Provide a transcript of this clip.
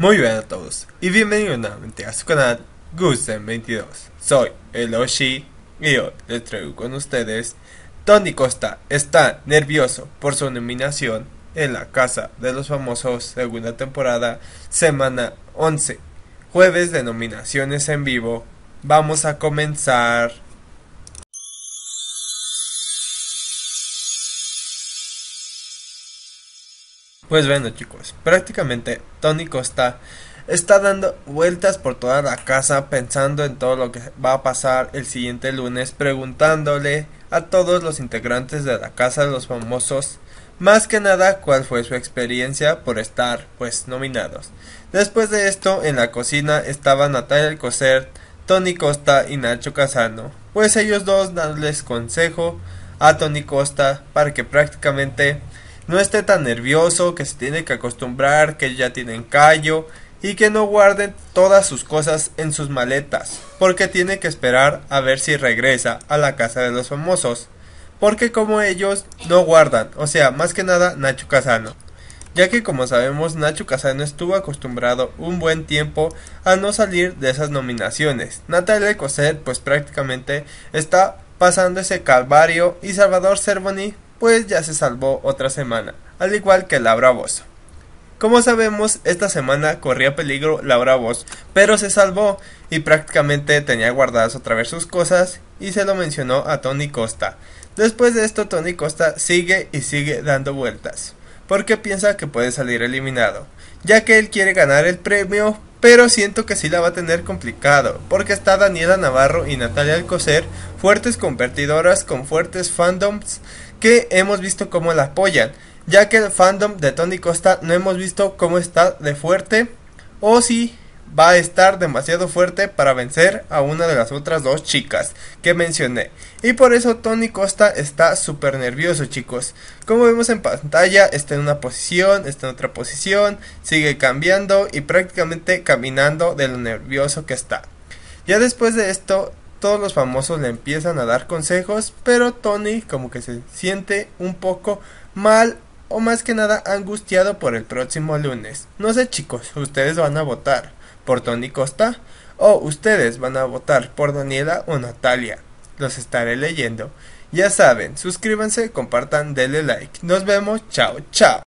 Muy bien a todos y bienvenidos nuevamente a su canal Gusen22. Soy Eloshi y hoy les traigo con ustedes Tony Costa está nervioso por su nominación en la Casa de los Famosos segunda temporada, semana 11, jueves de nominaciones en vivo. Vamos a comenzar. Pues bueno chicos, prácticamente Tony Costa está dando vueltas por toda la casa pensando en todo lo que va a pasar el siguiente lunes, preguntándole a todos los integrantes de la casa de los famosos más que nada cuál fue su experiencia por estar pues nominados. Después de esto en la cocina estaban Natalia Coser, Tony Costa y Nacho Casano, pues ellos dos danles consejo a Tony Costa para que prácticamente no esté tan nervioso, que se tiene que acostumbrar, que ya tienen callo y que no guarden todas sus cosas en sus maletas, porque tiene que esperar a ver si regresa a la casa de los famosos, porque como ellos no guardan, o sea, más que nada Nacho Casano, ya que como sabemos Nacho Casano estuvo acostumbrado un buen tiempo a no salir de esas nominaciones. Natalia Coset pues prácticamente está pasando ese calvario y Salvador Cervoni pues ya se salvó otra semana, al igual que Laura voz Como sabemos, esta semana corría peligro Laura voz pero se salvó y prácticamente tenía guardadas otra vez sus cosas y se lo mencionó a Tony Costa. Después de esto, Tony Costa sigue y sigue dando vueltas, porque piensa que puede salir eliminado, ya que él quiere ganar el premio pero siento que sí la va a tener complicado, porque está Daniela Navarro y Natalia Alcocer, fuertes competidoras con fuertes fandoms que hemos visto cómo la apoyan, ya que el fandom de Tony Costa no hemos visto cómo está de fuerte, o si va a estar demasiado fuerte para vencer a una de las otras dos chicas que mencioné. Y por eso Tony Costa está súper nervioso, chicos. Como vemos en pantalla, está en una posición, está en otra posición, sigue cambiando y prácticamente caminando de lo nervioso que está. Ya después de esto, todos los famosos le empiezan a dar consejos, pero Tony como que se siente un poco mal o más que nada angustiado por el próximo lunes. No sé chicos, ustedes van a votar por Tony Costa o ustedes van a votar por Daniela o Natalia. Los estaré leyendo. Ya saben, suscríbanse, compartan, denle like. Nos vemos, chao, chao.